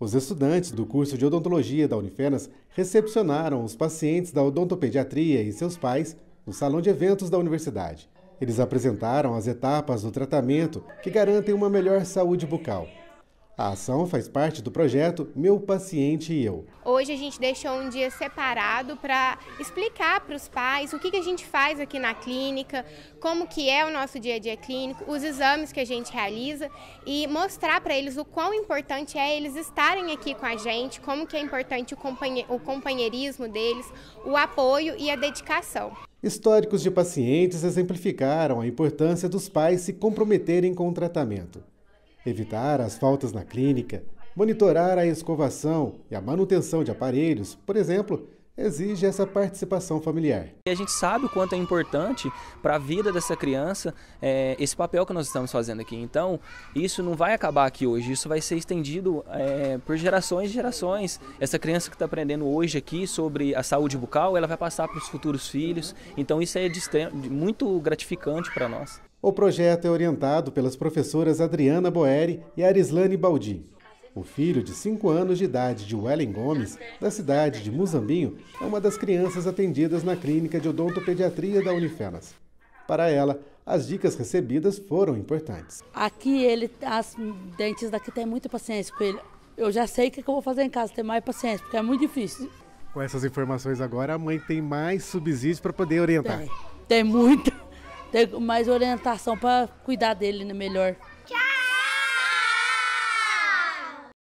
Os estudantes do curso de odontologia da Unifenas recepcionaram os pacientes da odontopediatria e seus pais no salão de eventos da universidade. Eles apresentaram as etapas do tratamento que garantem uma melhor saúde bucal. A ação faz parte do projeto Meu Paciente e Eu. Hoje a gente deixou um dia separado para explicar para os pais o que, que a gente faz aqui na clínica, como que é o nosso dia a dia clínico, os exames que a gente realiza e mostrar para eles o quão importante é eles estarem aqui com a gente, como que é importante o companheirismo deles, o apoio e a dedicação. Históricos de pacientes exemplificaram a importância dos pais se comprometerem com o tratamento evitar as faltas na clínica, monitorar a escovação e a manutenção de aparelhos, por exemplo, exige essa participação familiar. E a gente sabe o quanto é importante para a vida dessa criança é, esse papel que nós estamos fazendo aqui. Então, isso não vai acabar aqui hoje, isso vai ser estendido é, por gerações e gerações. Essa criança que está aprendendo hoje aqui sobre a saúde bucal, ela vai passar para os futuros filhos. Então, isso é muito gratificante para nós. O projeto é orientado pelas professoras Adriana Boeri e Arislane Baldi. O filho de 5 anos de idade de Wellen Gomes, da cidade de Muzambinho, é uma das crianças atendidas na clínica de odontopediatria da Unifenas. Para ela, as dicas recebidas foram importantes. Aqui ele, as dentes daqui têm muita paciência com ele. Eu já sei o é que eu vou fazer em casa, ter mais paciência, porque é muito difícil. Com essas informações agora, a mãe tem mais subsídios para poder orientar. Tem, tem muito, tem mais orientação para cuidar dele né, melhor.